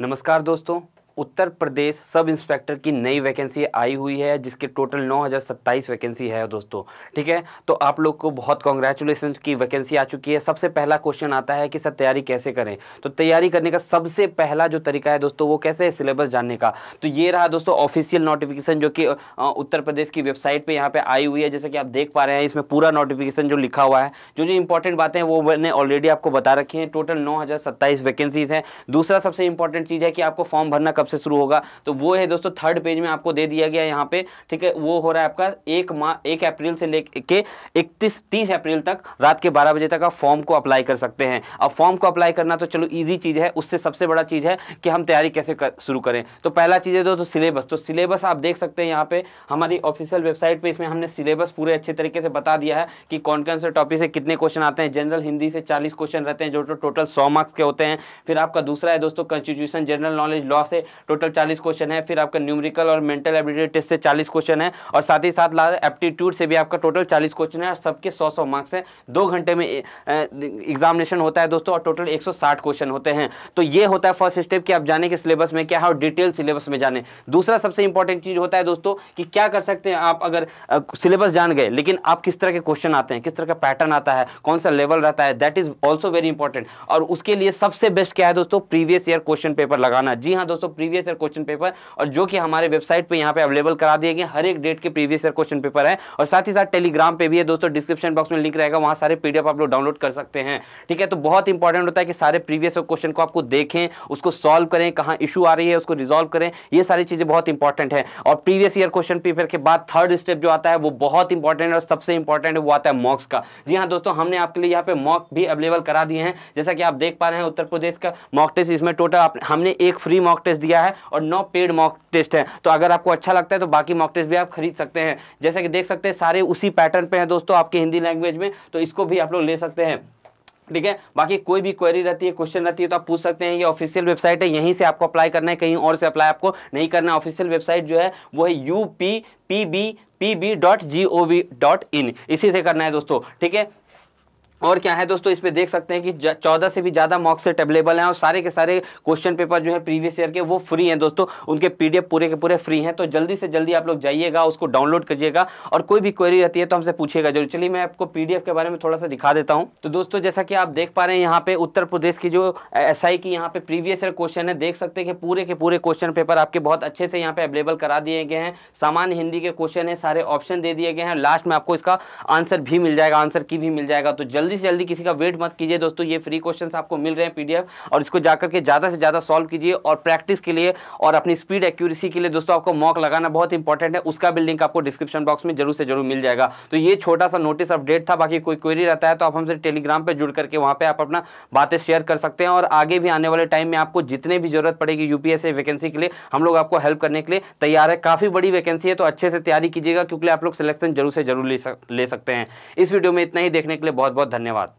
नमस्कार दोस्तों उत्तर प्रदेश sub inspector की नई वैकेंसी आई हुई है जिसके टोटल नौ हज़ार सत्ताईस वैकेंसी है दोस्तों ठीक है तो आप लोग को बहुत कॉन्ग्रेचुलेसन की वैकेंसी आ चुकी है सबसे पहला क्वेश्चन आता है कि सर तैयारी कैसे करें तो तैयारी करने का सबसे पहला जो तरीका है दोस्तों वो कैसे है सिलेबस जानने का तो ये रहा दोस्तों ऑफिशियल नोटिफिकेशन जो कि उत्तर प्रदेश की वेबसाइट पर यहाँ पर आई हुई है जैसे कि आप देख पा रहे हैं इसमें पूरा नोटिफिकेशन जो लिखा हुआ है जो जो इंपॉर्टेंट बातें हैं वो मैंने ऑलरेडी आपको बता रखी हैं टोटल नौ वैकेंसीज हैं दूसरा सबसे इंपॉर्टेंट चीज़ है कि आपको फॉर्म भरना कब से शुरू होगा तो वो है दोस्तों थर्ड पेज में आपको दे दिया गया यहाँ पे ठीक है वो हो रहा है आपका एक माह एक अप्रैल से लेके इकतीस तीस अप्रैल तक रात के बारह बजे तक आप फॉर्म को अप्लाई कर सकते हैं अब फॉर्म को अप्लाई करना तो चलो ईजी चीज़ है उससे सबसे बड़ा चीज़ है कि हम तैयारी कैसे शुरू करें तो पहला चीज़ है दोस्तों सिलेबस तो सिलेबस आप देख सकते हैं यहाँ पे हमारी ऑफिशियल वेबसाइट पर इसमें हमने सिलेबस पूरे अच्छे तरीके से बता दिया है कि कौन कौन से टॉपिक से कितने क्वेश्चन आते हैं जनरल हिंदी से चालीस क्वेश्चन रहते हैं जो टोटल तो सौ मार्क्स के होते हैं फिर आपका दूसरा है दोस्तों कॉन्स्टिट्यूशन जनरल नॉलेज लॉ से टोटल चालीस क्वेश्चन है फिर आपका न्यूमरिकल और मेंटल एबिलिटी टेस्ट से चालीस क्वेश्चन है और साथ ही साथ एप्टीट्यूड से भी आपका टोटल चालीस क्वेश्चन है और सबके सौ सौ मार्क्स हैं दो घंटे में एग्जामिनेशन होता है दोस्तों और टोटल एक क्वेश्चन होते हैं तो ये होता है फर्स्ट स्टेप कि आप जाने के सिलेबस में क्या है और डिटेल सिलेबस में जाने दूसरा सबसे इंपॉर्टेंट चीज़ होता है दोस्तों कि क्या कर सकते हैं आप अगर सिलेबस जान गए लेकिन आप किस तरह के क्वेश्चन आते हैं किस तरह का पैटर्न आता है कौन सा लेवल रहता है that is also very important और उसके लिए सबसे बेस्ट क्या है दोस्तों प्रीवियस ईयर क्वेश्चन पेपर लगाना जी हाँ दोस्तों प्रीवियस ईयर क्वेश्चन पेपर और जो कि हमारे वेबसाइट पे यहाँ पे अवेलेबल करा दिए गए हर एक डेट के प्रीवियस ईयर क्वेश्चन पेपर है और साथ ही साथ टेलीग्राम पे भी है दोस्तों डिस्क्रिप्शन बॉक्स में लिंक रहेगा वहाँ सारे पीडीएफ आप लोग डाउनलोड कर सकते हैं ठीक है तो बहुत इंपॉर्टेंट होता है कि सारे प्रीवियस क्वेश्चन को आपको देखें उसको सॉल्व करें कहाँ इशू आ रही है उसको रिजॉल्व करें ये सारी चीज़ें बहुत इंपॉर्टेंट है और प्रीवियस ईयर क्वेश्चन पेपर के बाद थर्ड स्टेप जो आता है वो बहुत इंपॉर्टेंट और सबसे इंपॉर्टेंट है वो आता है मॉक्स का जी हाँ दोस्तों हमने आपके लिए यहाँ पे मॉक भी अवेलेबल करा दिए हैं जैसा कि आप देख पा रहे हैं उत्तर प्रदेश का मॉक टेस्ट इसमें टोटल हमने एक फ्री मॉक टेस्ट दिया दिया है और नौ पेड मॉक टेस्ट है तो अगर आपको अच्छा लगता है तो बाकी मॉक टेस्ट भी आप खरीद सकते हैं जैसे कि देख सकते हैं सारे उसी पैटर्न पे हैं दोस्तों आपके हिंदी लैंग्वेज में तो इसको भी आप लोग ले सकते हैं ठीक है बाकी कोई भी क्वेरी रहती है क्वेश्चन रहती है तो आप पूछ सकते हैं ये ऑफिशियल वेबसाइट है यहीं से आपको अप्लाई करना है कहीं और से अप्लाई आपको नहीं करना है ऑफिशियल वेबसाइट जो है वो है U P P B P B dot G O V dot in इसी से करना है दोस्तों ठीक है और क्या है दोस्तों इस पे देख सकते हैं कि चौदह से भी ज़्यादा मॉक सेट अवेलेबल हैं और सारे के सारे क्वेश्चन पेपर जो है प्रीवियस ईयर के वो फ्री हैं दोस्तों उनके पीडीएफ पूरे के पूरे फ्री हैं तो जल्दी से जल्दी आप लोग जाइएगा उसको डाउनलोड करिएगा और कोई भी क्वेरी रहती है तो हमसे पूछिएगा जरूर चलिए मैं आपको पी के बारे में थोड़ा सा दिखा देता हूँ तो दोस्तों जैसा कि आप देख पा रहे हैं यहाँ पे उत्तर प्रदेश की जो एस की यहाँ पे प्रीवियस ईयर क्वेश्चन है देख सकते हैं कि पूरे के पूरे क्वेश्चन पेपर आपके बहुत अच्छे से यहाँ पे अवेलेबल करा दिए गए हैं सामान्य हिंदी के क्वेश्चन है सारे ऑप्शन दे दिए गए हैं लास्ट में आपको इसका आंसर भी मिल जाएगा आंसर की भी मिल जाएगा तो जल्दी जल्दी से जल्दी किसी का वेट मत कीजिए दोस्तों ये फ्री क्वेश्चन आपको मिल रहे हैं पीडीएफ और इसको जाकर के ज़्यादा से ज़्यादा सॉल्व कीजिए और प्रैक्टिस के लिए और अपनी स्पीड एक्यूरेसी के लिए दोस्तों आपको मॉक लगाना बहुत इंपॉर्टेंट है उसका भी लिंक आपको डिस्क्रिप्शन बॉक्स में जरूर से जरूर मिल जाएगा तो ये छोटा सा नोटिस अपडेट था बाकी कोई क्वेरी रहता है तो आप हमसे टेलीग्राम पर जुड़ करके वहाँ पर आप अपना बातें शेयर कर सकते हैं और आगे भी आने वाले टाइम में आपको जितने भी जरूरत पड़ेगी यूपीएससी वैकेंसी के लिए हम लोग आपको हेल्प करने के लिए तैयार है काफ़ी बड़ी वैकेंसी है तो अच्छे से तैयारी कीजिएगा क्योंकि आप लोग सिलेक्शन जरूर से जरूर ले सकते हैं इस वीडियो में इतना ही देखने के लिए बहुत बहुत धन्यवाद धन्यवाद